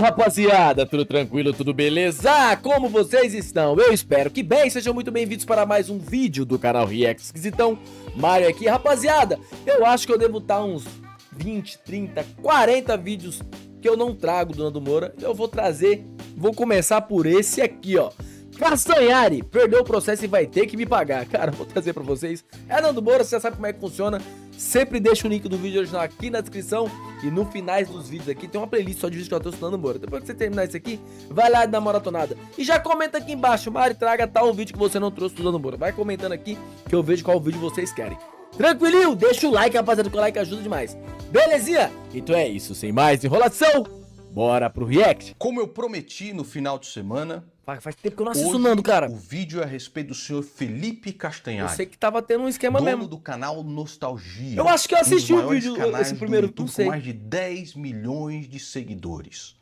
rapaziada? Tudo tranquilo, tudo beleza? Como vocês estão? Eu espero que bem, sejam muito bem-vindos para mais um vídeo do canal React Esquisitão Mario aqui, rapaziada, eu acho que eu devo estar tá uns 20, 30, 40 vídeos que eu não trago do Nando Moura Eu vou trazer, vou começar por esse aqui, ó Castanhari, perdeu o processo e vai ter que me pagar Cara, vou trazer pra vocês, é Nando Moura, você já sabe como é que funciona Sempre deixa o link do vídeo original aqui na descrição e no finais dos vídeos aqui tem uma playlist só de vídeos que eu tô estudando Moura. Depois que você terminar isso aqui, vai lá e dá maratonada. E já comenta aqui embaixo, Mari, traga tal vídeo que você não trouxe do Moura. Vai comentando aqui que eu vejo qual vídeo vocês querem. Tranquilinho? Deixa o like, rapaziada, que o like ajuda demais. Belezinha? Então é isso, sem mais enrolação, bora pro React. Como eu prometi no final de semana, faz tempo que eu não assisto Hoje, Nando, cara. O vídeo é a respeito do senhor Felipe Castanhari. Eu sei que tava tendo um esquema dono mesmo. do canal Nostalgia. Eu acho que eu assisti um o vídeo, esse primeiro, do YouTube, não sei. com mais de 10 milhões de seguidores.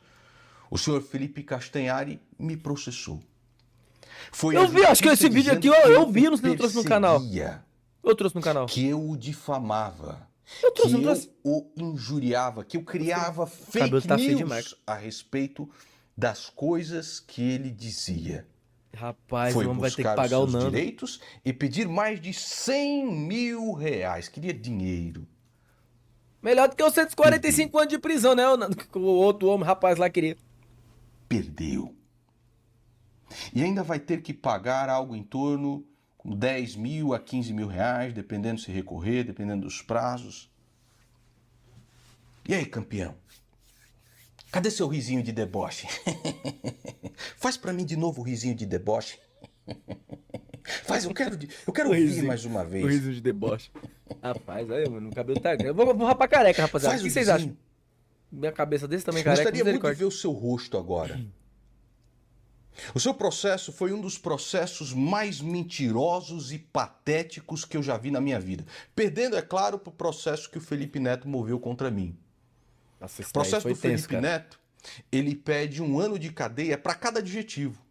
O senhor Felipe Castanhari me processou. Foi eu vi, acho que esse vídeo aqui eu, eu vi, não sei se eu trouxe no canal. Eu trouxe no canal. Que eu o difamava. Eu trouxe, que eu trouxe. o injuriava, que eu criava tá fake tá news a respeito das coisas que ele dizia. Rapaz, Foi o homem vai ter que pagar os seus o Nando. direitos e pedir mais de 100 mil reais. Queria dinheiro. Melhor do que os 145 Perdeu. anos de prisão, né? O outro homem, rapaz, lá queria. Perdeu. E ainda vai ter que pagar algo em torno de 10 mil a 15 mil reais, dependendo se recorrer, dependendo dos prazos. E aí, campeão? Cadê seu risinho de deboche? Faz para mim de novo o risinho de deboche. Faz, eu quero, eu quero ouvir mais uma vez. O riso de deboche. Rapaz, aí, mano, o cabelo tá. Eu vou, vou rapar careca, rapaziada. Faz o que vocês acham? Minha cabeça desse também careca. Gostaria muito de ver o seu rosto agora. O seu processo foi um dos processos mais mentirosos e patéticos que eu já vi na minha vida. Perdendo, é claro, pro o processo que o Felipe Neto moveu contra mim. Nossa, o processo do Felipe Neto, ele pede um ano de cadeia para cada adjetivo.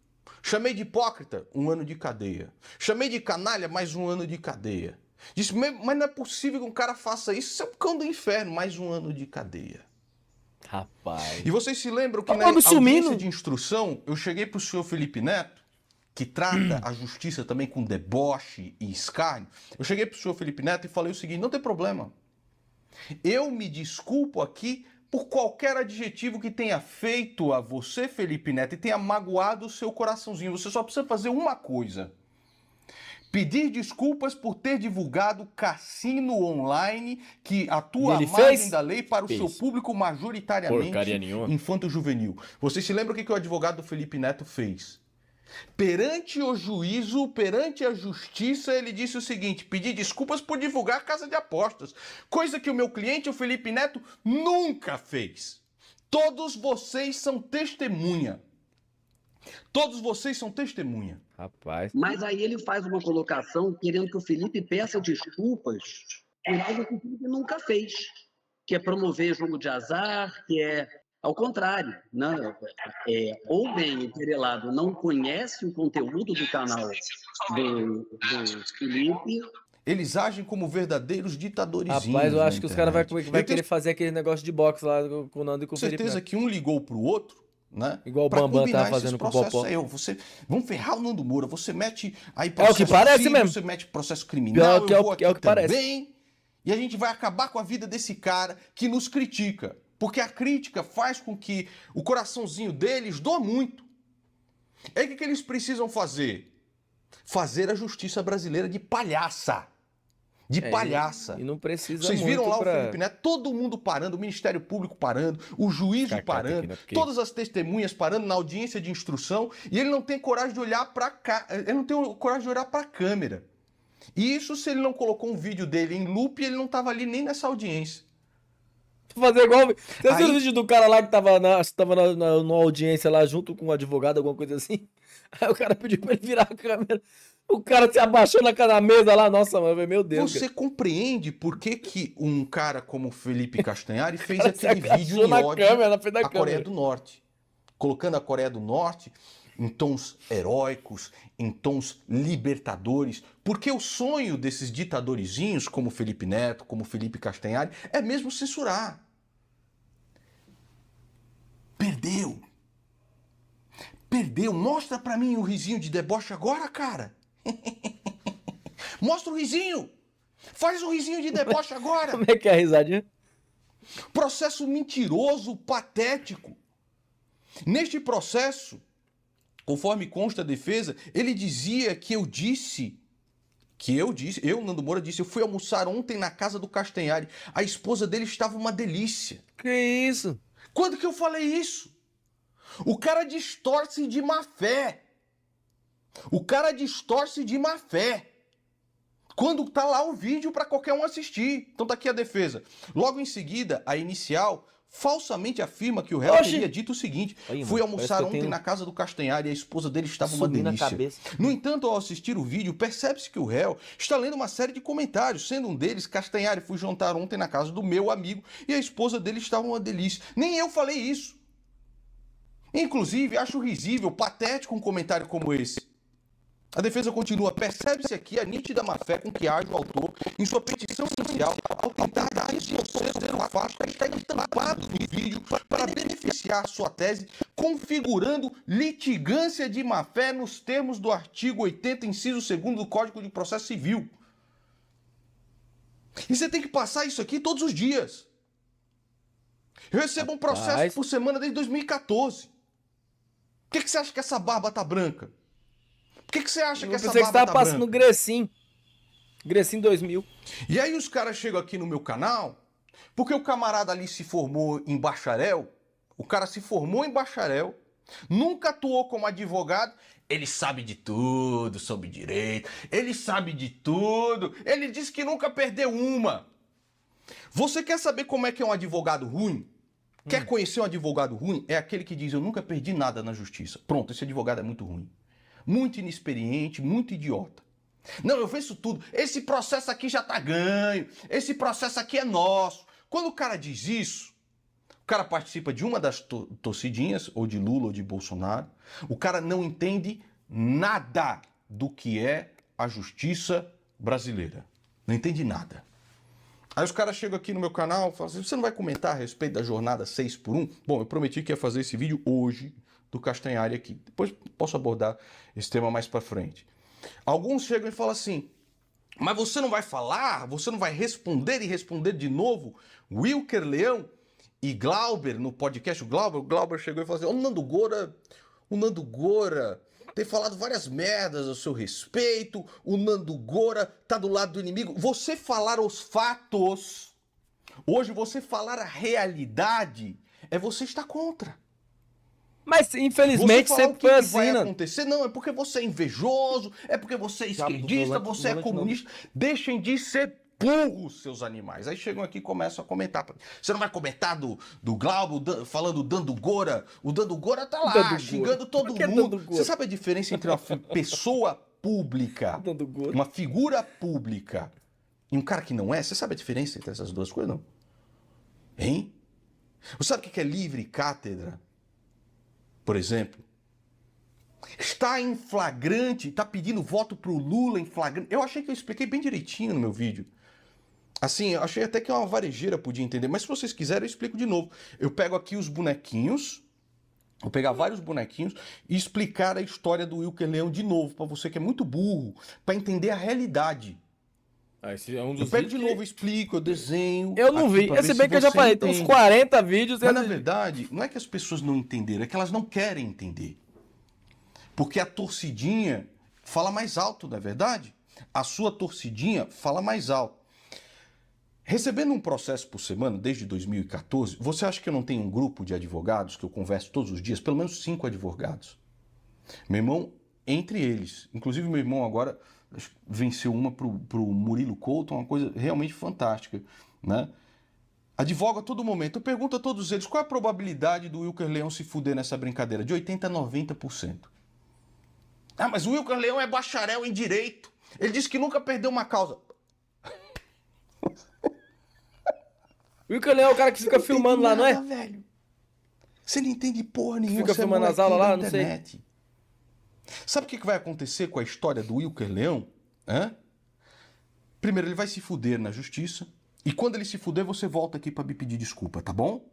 Chamei de hipócrita, um ano de cadeia. Chamei de canalha, mais um ano de cadeia. Disse, mas não é possível que um cara faça isso, isso é um cão do inferno, mais um ano de cadeia. Rapaz. E vocês se lembram que eu tá na audiência de instrução, eu cheguei para o senhor Felipe Neto, que trata a justiça também com deboche e escárnio. Eu cheguei para o senhor Felipe Neto e falei o seguinte: não tem problema. Eu me desculpo aqui por qualquer adjetivo que tenha feito a você, Felipe Neto, e tenha magoado o seu coraçãozinho. Você só precisa fazer uma coisa: pedir desculpas por ter divulgado cassino online que atua à margem fez? da lei para o fez. seu público majoritariamente infanto-juvenil. Você se lembra o que, que o advogado Felipe Neto fez? Perante o juízo, perante a justiça, ele disse o seguinte: pedi desculpas por divulgar a casa de apostas, coisa que o meu cliente, o Felipe Neto, nunca fez. Todos vocês são testemunha. Todos vocês são testemunha. Rapaz. Mas aí ele faz uma colocação querendo que o Felipe peça desculpas por algo que o Felipe nunca fez, que é promover jogo de azar, que é ao contrário, não, é, é ou bem o querelado não conhece o conteúdo do canal do, do Felipe. Eles agem como verdadeiros ditadores. Rapaz, eu acho que os caras vai, vai querer tenho... fazer aquele negócio de boxe lá com o Nando e com o Felipe. certeza né? que um ligou pro outro né? Igual o Bambam tá fazendo com o Popó. Aí, é, você, vamos ferrar o Nando Moura, você mete aí processo é o que parece filho, mesmo. você mete processo criminal, é, o que, é o, é o que também, parece. e a gente vai acabar com a vida desse cara que nos critica. Porque a crítica faz com que o coraçãozinho deles doa muito. É o que eles precisam fazer? Fazer a justiça brasileira de palhaça. De é, palhaça. E não precisa Vocês viram lá pra... o Felipe Neto? Todo mundo parando, o Ministério Público parando, o juiz parando, né? todas as testemunhas parando na audiência de instrução, e ele não tem coragem de olhar para cá, ele não tem coragem de olhar para a câmera. E isso se ele não colocou um vídeo dele em loop, ele não estava ali nem nessa audiência. Fazer igual. Você viu o vídeo do cara lá que tava, na, tava na, na, numa audiência lá junto com um advogado, alguma coisa assim? Aí o cara pediu pra ele virar a câmera. O cara se abaixou na, na mesa lá, nossa, mano, meu Deus. Você cara. compreende por que, que um cara como Felipe Castanhari fez aquele vídeo na ódio câmera, na frente da a Coreia do Norte? Colocando a Coreia do Norte em tons heróicos, em tons libertadores, porque o sonho desses ditadorizinhos, como Felipe Neto, como Felipe Castanhari, é mesmo censurar. Perdeu. Perdeu. Mostra para mim o risinho de deboche agora, cara. Mostra o risinho. Faz o risinho de deboche agora. Como é que é a risadinha? Processo mentiroso, patético. Neste processo, conforme consta a defesa, ele dizia que eu disse que eu disse, eu, Nando Moura, disse, eu fui almoçar ontem na casa do Castanhari. A esposa dele estava uma delícia. Que isso? Quando que eu falei isso? O cara distorce de má fé. O cara distorce de má fé quando tá lá o vídeo para qualquer um assistir. Então tá aqui a defesa. Logo em seguida, a inicial falsamente afirma que o réu Oxi. teria dito o seguinte: fui almoçar ontem tenho... na casa do Castanhari e a esposa dele estava Subi uma delícia. No entanto, ao assistir o vídeo, percebe-se que o réu está lendo uma série de comentários, sendo um deles: Castanhari, fui jantar ontem na casa do meu amigo e a esposa dele estava uma delícia. Nem eu falei isso. Inclusive, acho risível, patético um comentário como esse. A defesa continua. Percebe-se aqui a nítida má-fé com que age o autor em sua petição inicial ao tentar dar de uma fato que está estampado no vídeo para beneficiar sua tese, configurando litigância de má-fé nos termos do artigo 80, inciso 2 do Código de Processo Civil. E você tem que passar isso aqui todos os dias. Eu recebo um processo por semana desde 2014. O que, que você acha que essa barba tá branca? O que, que você acha eu que essa pensei que você tá passando branca? Grecim. Grecim 2000. E aí os caras chegam aqui no meu canal, porque o camarada ali se formou em bacharel, o cara se formou em bacharel, nunca atuou como advogado, ele sabe de tudo sobre direito, ele sabe de tudo, ele diz que nunca perdeu uma. Você quer saber como é que é um advogado ruim? Quer hum. conhecer um advogado ruim? É aquele que diz: Eu nunca perdi nada na justiça. Pronto, esse advogado é muito ruim muito inexperiente, muito idiota. Não, eu venço tudo. Esse processo aqui já tá ganho. Esse processo aqui é nosso. Quando o cara diz isso, o cara participa de uma das to torcidinhas, ou de Lula ou de Bolsonaro. O cara não entende nada do que é a justiça brasileira. Não entende nada. Aí os caras chegam aqui no meu canal e falam assim: você não vai comentar a respeito da jornada 6 por 1? Bom, eu prometi que ia fazer esse vídeo hoje do Castanhari aqui. Depois posso abordar esse tema mais para frente. Alguns chegam e falam assim: mas você não vai falar? Você não vai responder e responder de novo? Wilker Leão e Glauber, no podcast o Glauber, o Glauber chegou e falou assim: Ô Nando Gora, o Nando Gora tem falado várias merdas a seu respeito, o Nando Gora tá do lado do inimigo. Você falar os fatos, hoje você falar a realidade, é você estar contra. Mas infelizmente você sempre foi assim, vai né? acontecer, não, é porque você é invejoso, é porque você é esquerdista, você é comunista. Deixem de ser burros, seus animais. Aí chegam aqui e começam a comentar. Você não vai comentar do, do Glaubo do, falando Dando Gora? O Dando Gora tá lá, Dando xingando Gora. todo mundo. É você sabe a diferença entre uma pessoa pública, uma figura pública e um cara que não é? Você sabe a diferença entre essas duas coisas, não? Hein? Você sabe o que é livre cátedra? por exemplo, está em flagrante, está pedindo voto para o Lula em flagrante. Eu achei que eu expliquei bem direitinho no meu vídeo. Assim, eu achei até que é uma varejeira podia entender, mas se vocês quiserem eu explico de novo. Eu pego aqui os bonequinhos, Vou pegar vários bonequinhos e explicar a história do Wilker Leão de novo para você que é muito burro, para entender a realidade. Ah, esse é um dos eu pego de novo, que... explico, eu desenho. Eu não vi. Esse bem que eu já falei, tem uns 40 vídeos. Mas eu... na verdade, não é que as pessoas não entenderam, é que elas não querem entender. Porque a torcidinha fala mais alto, não é verdade? A sua torcidinha fala mais alto. Recebendo um processo por semana desde 2014, você acha que eu não tenho um grupo de advogados que eu converso todos os dias? Pelo menos cinco advogados. Meu irmão, entre eles. Inclusive, meu irmão agora venceu uma para o Murilo Couto, uma coisa realmente fantástica, né? Advoga a todo momento. Pergunta a todos eles qual é a probabilidade do Wilker Leão se fuder nessa brincadeira? De 80% a 90%. Ah, mas o Wilker Leão é bacharel em direito. Ele disse que nunca perdeu uma causa. o Wilker Leão é o cara que fica filmando nada, lá, não é? Velho. Você não entende porra nenhuma. Fica é filmando as aulas lá, não sei. Sabe o que vai acontecer com a história do Wilker Leão? Hã? Primeiro, ele vai se fuder na justiça. E quando ele se fuder, você volta aqui para me pedir desculpa, tá bom?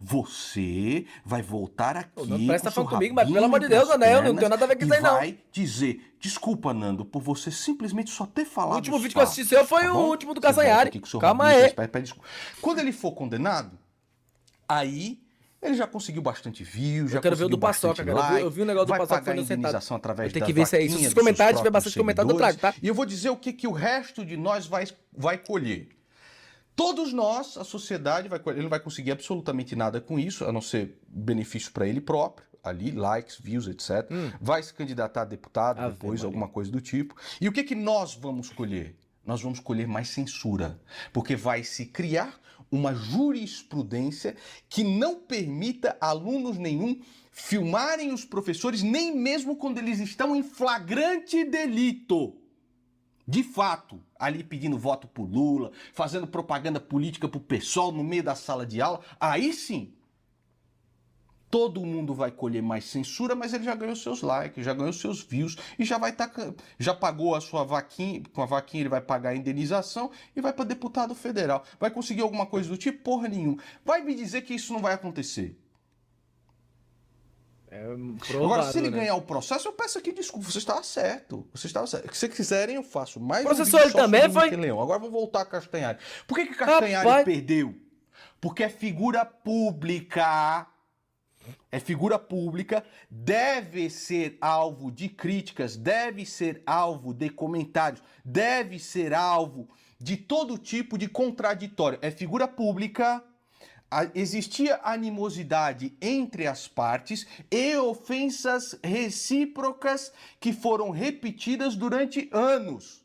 Você vai voltar aqui. não presta estar falando comigo, mas pelo amor de Deus, Anel, não tenho nada a ver com isso aí, não. vai dizer desculpa, Nando, por você simplesmente só ter falado. O último vídeo fatos, que eu assisti seu foi tá o último do Casanhari. Calma aí. Quando ele for condenado, aí ele já conseguiu bastante views, já quero ver o do Paçoca, cara. eu, vi, o um negócio do Paçoca foi indenização através Tem que ver se é isso. Se os comentários tiver bastante comentário, eu trago, tá? E eu vou dizer o que, que o resto de nós vai, vai colher. Todos nós, a sociedade, vai, ele não vai conseguir absolutamente nada com isso, a não ser benefício para ele próprio, ali, likes, views, etc. Hum. Vai se candidatar a deputado depois, alguma coisa do tipo. E o que, que nós vamos colher? Nós vamos colher mais censura, porque vai se criar uma jurisprudência que não permita alunos nenhum filmarem os professores, nem mesmo quando eles estão em flagrante delito. De fato, ali pedindo voto pro Lula, fazendo propaganda política pro pessoal no meio da sala de aula, aí sim todo mundo vai colher mais censura, mas ele já ganhou seus likes, já ganhou seus views e já vai estar tá, já pagou a sua vaquinha, com a vaquinha ele vai pagar a indenização e vai para deputado federal. Vai conseguir alguma coisa do tipo? Porra nenhuma. Vai me dizer que isso não vai acontecer. É provado, hum, Agora, se ele né? ganhar o processo, eu peço aqui desculpa, você estava certo. Você estava certo. Se quiserem, eu faço mais Processou um ele também, foi? Leão. Agora vou voltar a Castanhari. Por que, que Castanhari perdeu? Porque é figura pública é figura pública, deve ser alvo de críticas, deve ser alvo de comentários, deve ser alvo de todo tipo de contraditório. É figura pública, existia animosidade entre as partes e ofensas recíprocas que foram repetidas durante anos.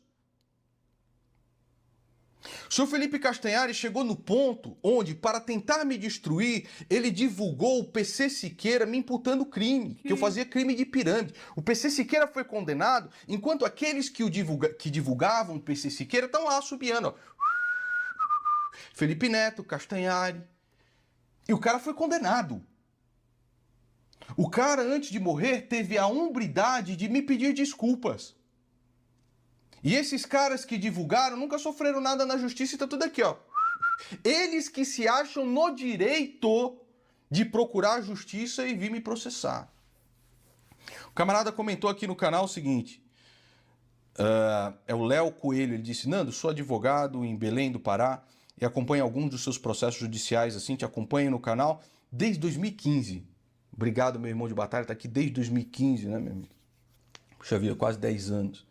O senhor Felipe Castanhari chegou no ponto onde, para tentar me destruir, ele divulgou o PC Siqueira me imputando crime, que eu fazia crime de pirâmide. O PC Siqueira foi condenado, enquanto aqueles que, o divulga que divulgavam o PC Siqueira estão lá subiando. Ó. Felipe Neto, Castanhari. E o cara foi condenado. O cara, antes de morrer, teve a hombridade de me pedir desculpas. E esses caras que divulgaram nunca sofreram nada na justiça e tá tudo aqui, ó. Eles que se acham no direito de procurar a justiça e vir me processar. O camarada comentou aqui no canal o seguinte: uh, é o Léo Coelho. Ele disse: Nando, sou advogado em Belém do Pará e acompanho alguns dos seus processos judiciais. Assim, te acompanho no canal desde 2015. Obrigado, meu irmão de batalha, tá aqui desde 2015, né, meu amigo? Puxa vida, quase 10 anos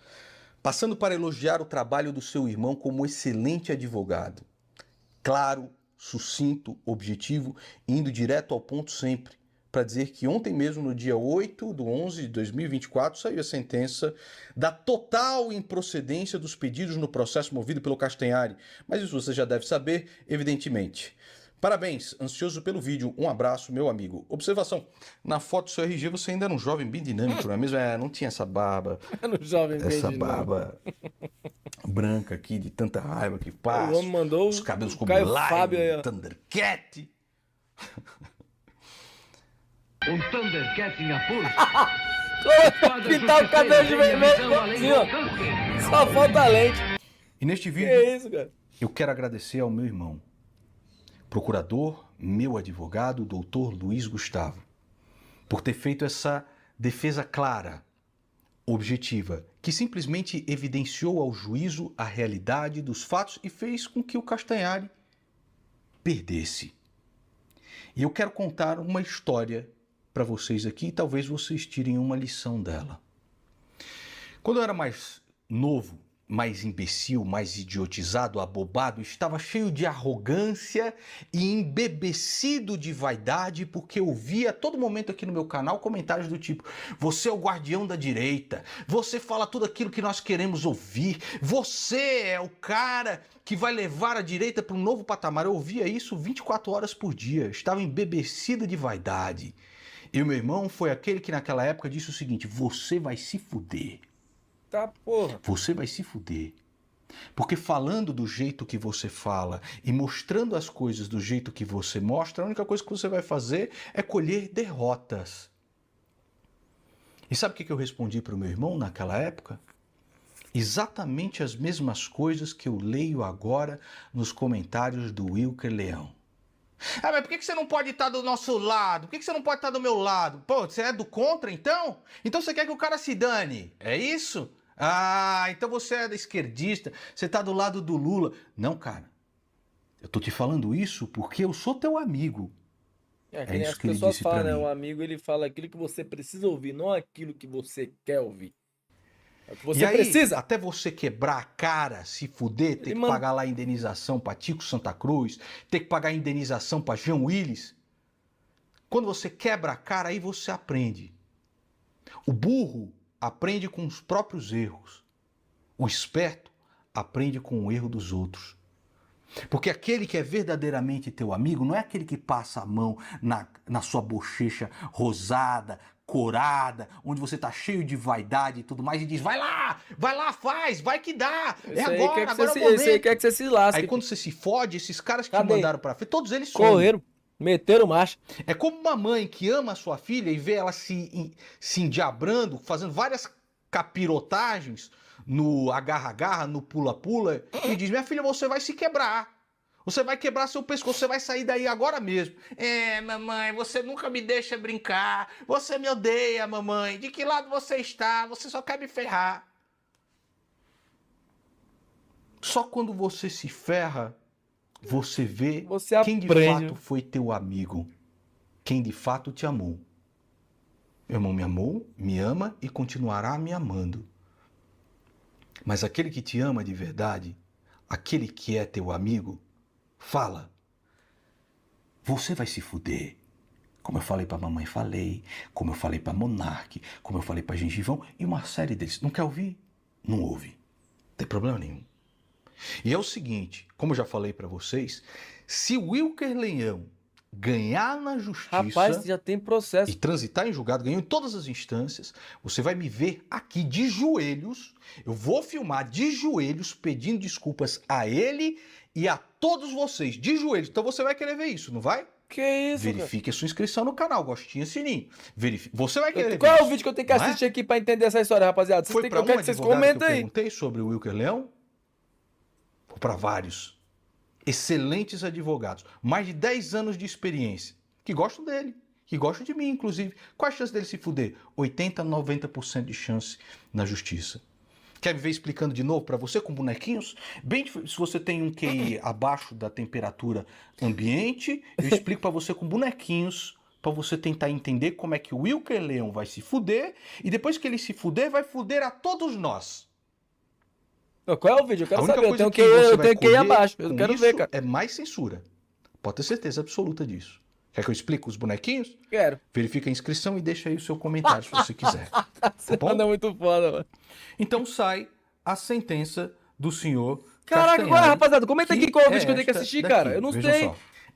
passando para elogiar o trabalho do seu irmão como excelente advogado. Claro, sucinto, objetivo, indo direto ao ponto sempre, para dizer que ontem mesmo, no dia 8 de 11 de 2024, saiu a sentença da total improcedência dos pedidos no processo movido pelo Castanhari. Mas isso você já deve saber, evidentemente. Parabéns, ansioso pelo vídeo. Um abraço, meu amigo. Observação: na foto do seu RG você ainda era um jovem bem dinâmico, não é mesmo? É, não tinha essa barba. Era um jovem bem dinâmico. Essa barba branca aqui, de tanta raiva que passa. O homem mandou os cabelos com Fábio Thundercat. Um Thundercat em apuros? Pintar tá o cabelo de vermelho assim, ó. Só falta a lente. E neste vídeo, que é isso, cara? eu quero agradecer ao meu irmão procurador, meu advogado, doutor Luiz Gustavo, por ter feito essa defesa clara, objetiva, que simplesmente evidenciou ao juízo a realidade dos fatos e fez com que o Castanhari perdesse. E eu quero contar uma história para vocês aqui e talvez vocês tirem uma lição dela. Quando eu era mais novo, mais imbecil, mais idiotizado, abobado, estava cheio de arrogância e embebecido de vaidade, porque eu via a todo momento aqui no meu canal comentários do tipo: você é o guardião da direita, você fala tudo aquilo que nós queremos ouvir, você é o cara que vai levar a direita para um novo patamar. Eu ouvia isso 24 horas por dia, estava embebecido de vaidade. E o meu irmão foi aquele que naquela época disse o seguinte: você vai se fuder. Tá, porra. Você vai se fuder. Porque falando do jeito que você fala e mostrando as coisas do jeito que você mostra, a única coisa que você vai fazer é colher derrotas. E sabe o que eu respondi para o meu irmão naquela época? Exatamente as mesmas coisas que eu leio agora nos comentários do Wilker Leão. Ah, mas por que você não pode estar tá do nosso lado? Por que você não pode estar tá do meu lado? Pô, você é do contra então? Então você quer que o cara se dane? É isso? Ah, então você é da esquerdista, você está do lado do Lula. Não, cara. Eu tô te falando isso porque eu sou teu amigo. É, é isso as que as pessoas falam, né? O amigo ele fala aquilo que você precisa ouvir, não aquilo que você quer ouvir. É você e aí, precisa. Até você quebrar a cara, se fuder, ter que pagar lá a indenização para Tico Santa Cruz, ter que pagar a indenização para Jean Willis. Quando você quebra a cara, aí você aprende. O burro aprende com os próprios erros. O esperto aprende com o erro dos outros. Porque aquele que é verdadeiramente teu amigo não é aquele que passa a mão na, na sua bochecha rosada, corada, onde você tá cheio de vaidade e tudo mais, e diz: vai lá, vai lá, faz, vai que dá. Esse é agora, que agora se, é o momento. Esse aí quer que você se lasque. Aí quando você se fode, esses caras que Cadê? te mandaram pra frente, todos eles Correram. Somem. Meteram marcha. É como uma mãe que ama a sua filha e vê ela se, se endiabrando, fazendo várias capirotagens no agarra garra no pula-pula, e diz: Minha filha, você vai se quebrar. Você vai quebrar seu pescoço, você vai sair daí agora mesmo. É, mamãe, você nunca me deixa brincar. Você me odeia, mamãe. De que lado você está? Você só quer me ferrar. Só quando você se ferra você vê Você quem de fato foi teu amigo, quem de fato te amou. Meu irmão me amou, me ama e continuará me amando. Mas aquele que te ama de verdade, aquele que é teu amigo, fala. Você vai se fuder. Como eu falei para mamãe, falei. Como eu falei para Monarque, como eu falei para Gengivão e uma série deles. Não quer ouvir? Não ouve. Não tem problema nenhum. E é o seguinte, como já falei para vocês, se o Wilker Leão ganhar na justiça. Rapaz, já tem processo. E transitar em julgado, ganhou em todas as instâncias. Você vai me ver aqui de joelhos. Eu vou filmar de joelhos, pedindo desculpas a ele e a todos vocês, de joelhos. Então você vai querer ver isso, não vai? Que isso, Verifique cara? a sua inscrição no canal, gostinho, sininho. Verifique. Você vai querer. Qual é o vídeo que eu tenho que é? assistir é? aqui para entender essa história, rapaziada? Vocês Foi têm que, comentar. que vocês comentem eu aí. Eu perguntei sobre o Wilker Leão para vários excelentes advogados, mais de 10 anos de experiência, que gostam dele, que gostam de mim, inclusive. Qual a chance dele se fuder? 80, 90% de chance na justiça. Quer me ver explicando de novo para você com bonequinhos? Bem, se você tem um QI abaixo da temperatura ambiente, eu explico para você com bonequinhos para você tentar entender como é que o Wilker Leon vai se fuder e depois que ele se fuder, vai fuder a todos nós. Qual é o vídeo? Eu quero saber. Eu tenho que, que eu tenho que ir abaixo. Eu quero ver, cara. É mais censura. Pode ter certeza absoluta disso. Quer que eu explique os bonequinhos? Quero. Verifica a inscrição e deixa aí o seu comentário se você quiser. Tá você tá muito foda, mano. Então sai a sentença do senhor. Caraca, agora, rapaziada, comenta aqui qual é o vídeo que eu é tenho que assistir, daqui. cara. Eu não Vejam sei. Só.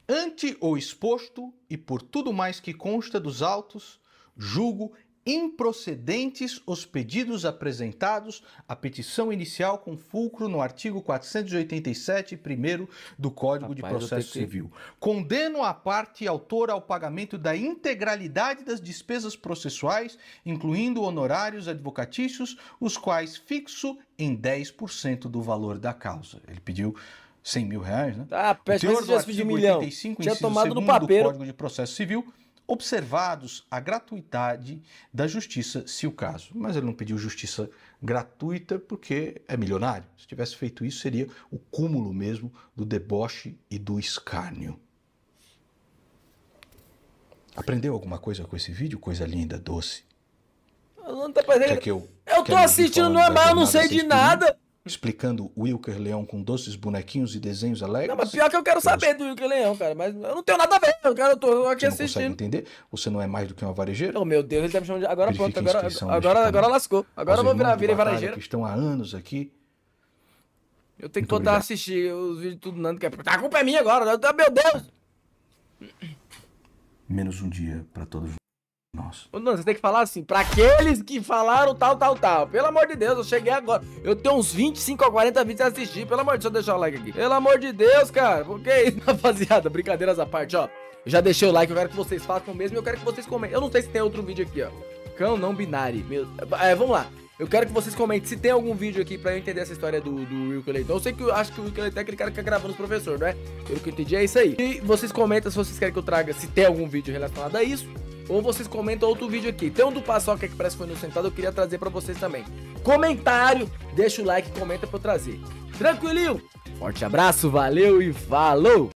Ante ou exposto e por tudo mais que consta dos autos, julgo improcedentes os pedidos apresentados à petição inicial com fulcro no artigo 487, primeiro do Código Rapaz, de Processo que... Civil. Condeno a parte autora ao pagamento da integralidade das despesas processuais, incluindo honorários advocatícios, os quais fixo em 10% do valor da causa. Ele pediu 100 mil reais, né? Ah, o teor do artigo 85, milhão. Tinha tomado no papel. Código de Processo Civil observados a gratuidade da justiça, se o caso. Mas ele não pediu justiça gratuita porque é milionário. Se tivesse feito isso, seria o cúmulo mesmo do deboche e do escárnio. Aprendeu alguma coisa com esse vídeo? Coisa linda, doce. Não tá parecendo... Quer que eu, eu tô assistindo normal, não sei de nada explicando Wilker Leão com doces bonequinhos e desenhos alegres. Não, mas pior que eu quero saber do Wilker Leão, cara, mas eu não tenho nada a ver, eu, quero, eu tô aqui você assistindo. Você entender? Você não é mais do que uma varejeira? Oh, meu Deus, ele tá me chamando de... Agora Verifique pronto, agora, agora, agora lascou. Agora eu vou virar virar varejeira. que estão há anos aqui. Eu tenho que Muito tentar assistir os vídeos tudo Nando, que é... A culpa é minha agora, meu Deus! Menos um dia para todos nossa. Não, você tem que falar assim, pra aqueles que falaram tal, tal, tal. Pelo amor de Deus, eu cheguei agora. Eu tenho uns 25 a 40 vídeos a assistir. Pelo amor de Deus, deixa eu deixar o like aqui. Pelo amor de Deus, cara. ok isso, rapaziada. Brincadeiras à parte, ó. Já deixei o like, eu quero que vocês façam o mesmo e eu quero que vocês comentem. Eu não sei se tem outro vídeo aqui, ó. Cão não binário. Meu... É, vamos lá. Eu quero que vocês comentem se tem algum vídeo aqui pra eu entender essa história do, do Wilco Leitão. Eu sei que eu acho que o Wilco Leitão é aquele cara que é gravando os professores, não é? Pelo que eu entendi, é isso aí. E vocês comentam se vocês querem que eu traga, se tem algum vídeo relacionado a isso ou vocês comentam outro vídeo aqui. Tem um do Paçoca que parece que foi sentado eu queria trazer pra vocês também. Comentário, deixa o like, comenta pra eu trazer. Tranquilinho? Forte abraço, valeu e falou!